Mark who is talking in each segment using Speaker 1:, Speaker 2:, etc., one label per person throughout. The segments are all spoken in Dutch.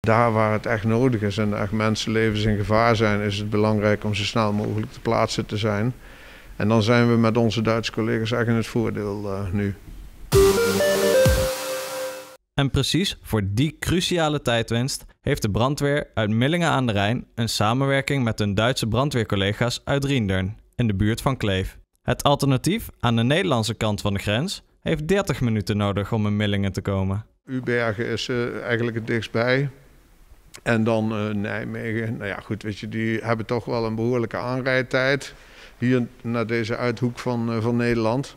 Speaker 1: Daar waar het echt nodig is en echt mensenlevens in gevaar zijn, is het belangrijk om zo snel mogelijk te plaatsen te zijn. En dan zijn we met onze Duitse collega's echt in het voordeel eh, nu.
Speaker 2: En precies voor die cruciale tijdwinst heeft de brandweer uit Millingen aan de Rijn een samenwerking met hun Duitse brandweercollega's uit Riendern in de buurt van Kleef. Het alternatief aan de Nederlandse kant van de grens heeft 30 minuten nodig om in Millingen te komen.
Speaker 1: Ubergen is eh, eigenlijk het dichtstbij. En dan eh, Nijmegen. Nou ja, goed, weet je, die hebben toch wel een behoorlijke aanrijdtijd. Hier naar deze uithoek van, eh, van Nederland.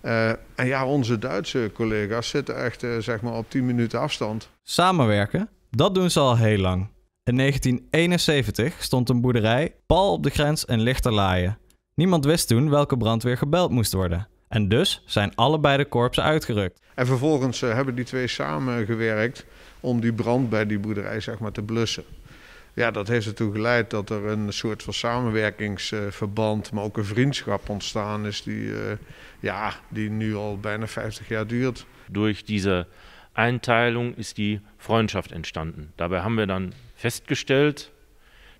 Speaker 1: Eh, en ja, onze Duitse collega's zitten echt zeg maar op 10 minuten afstand.
Speaker 2: Samenwerken, dat doen ze al heel lang. In 1971 stond een boerderij pal op de grens en lichterlaaien. Niemand wist toen welke brandweer gebeld moest worden. En dus zijn allebei de korpsen uitgerukt. En vervolgens eh, hebben die twee samengewerkt om die brand bij die boerderij
Speaker 1: zeg maar, te blussen. Ja, dat heeft ertoe geleid dat er een soort van samenwerkingsverband, maar ook een vriendschap ontstaan is, die, eh, ja, die nu al bijna 50
Speaker 3: jaar duurt. Door deze Einteilung is die vriendschap ontstaan. Daarbij hebben we dan vastgesteld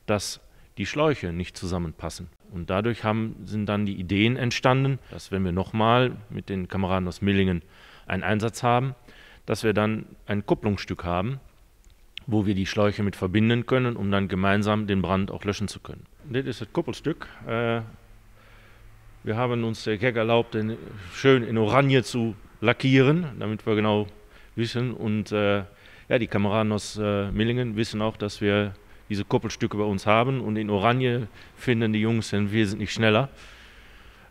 Speaker 3: dat die Schläuche niet samenpassen. Und dadurch haben, sind dann die Ideen entstanden, dass wenn wir nochmal mit den Kameraden aus Millingen einen Einsatz haben, dass wir dann ein Kupplungsstück haben, wo wir die Schläuche mit verbinden können, um dann gemeinsam den Brand auch löschen zu können. Das ist das Kuppelstück. Eh, wir haben uns der eh, Gag erlaubt, den schön in Oranje zu lackieren, damit wir genau wissen. Und eh, ja, die Kameraden aus Millingen wissen auch, dass wir diese koppelstukken bij ons hebben en in Oranje finden die Jungs zijn wesentlich sneller.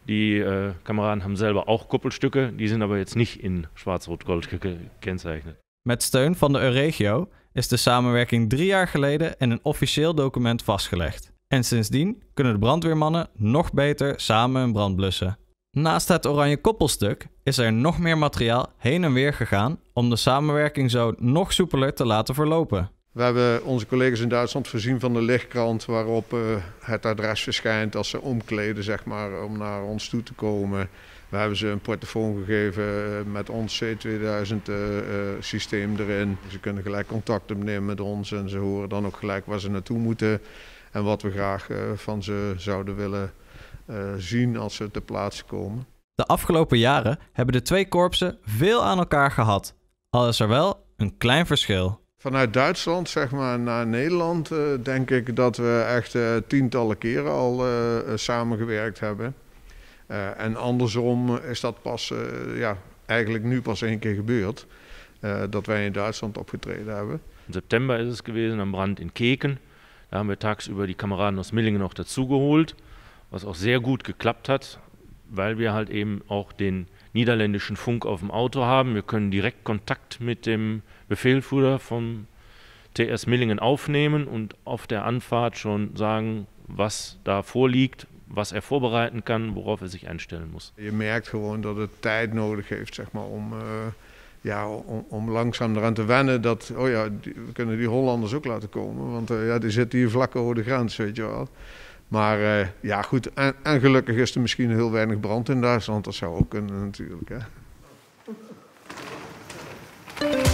Speaker 3: Die äh, Kameraden hebben zelf ook koppelstukken, die zijn aber jetzt nicht in schwarz-rot-gold gekennzeichnet.
Speaker 2: Met steun van de Euregio is de samenwerking drie jaar geleden in een officieel document vastgelegd. En sindsdien kunnen de brandweermannen nog beter samen een brand blussen. Naast het oranje koppelstuk is er nog meer materiaal heen en weer gegaan om de samenwerking zo nog soepeler te laten verlopen.
Speaker 1: We hebben onze collega's in Duitsland voorzien van de lichtkrant waarop eh, het adres verschijnt als ze omkleden, zeg maar, om naar ons toe te komen. We hebben ze een portofoon gegeven eh, met ons C2000-systeem eh, erin. Ze kunnen gelijk contact opnemen met ons en ze horen dan ook gelijk waar ze naartoe moeten en wat we graag van ze zouden willen zien als ze ter plaatse komen.
Speaker 2: De afgelopen jaren hebben de twee korpsen veel aan elkaar gehad, al is er wel een klein verschil. Vanuit Duitsland
Speaker 1: zeg maar, naar Nederland eh, denk ik dat we echt eh, tientallen keren al eh, samengewerkt hebben. en andersom is dat pas ja, eigenlijk nu pas één keer gebeurd. dat wij in Duitsland opgetreden hebben. In
Speaker 3: september is het geweest, een Brand in Keken. Daar hebben we tagsüber die Kameraden aus Millingen nog dazugeholt, was ook zeer goed geklapt had, weil wir halt eben auch den niederländischen Funk auf dem Auto haben. Wir können direkt Kontakt mit dem Befehlsführer von TS Millingen aufnehmen und auf der Anfahrt schon sagen, was da vorliegt, was er vorbereiten kann, worauf er sich einstellen muss. Je merkt gewoon dat het Zeit nodig heeft, zeg
Speaker 1: maar, om, uh, ja, om, om, langzaam eraan te wennen dat, oh ja, die, we kunnen die Hollanders ook laten komen, want uh, ja, die zitten hier vlak over de grens, weet je wel. Maar eh, ja, goed. En, en, gelukkig is er misschien heel weinig brand in Duitsland. Dat zou ook kunnen, natuurlijk.
Speaker 3: Hè.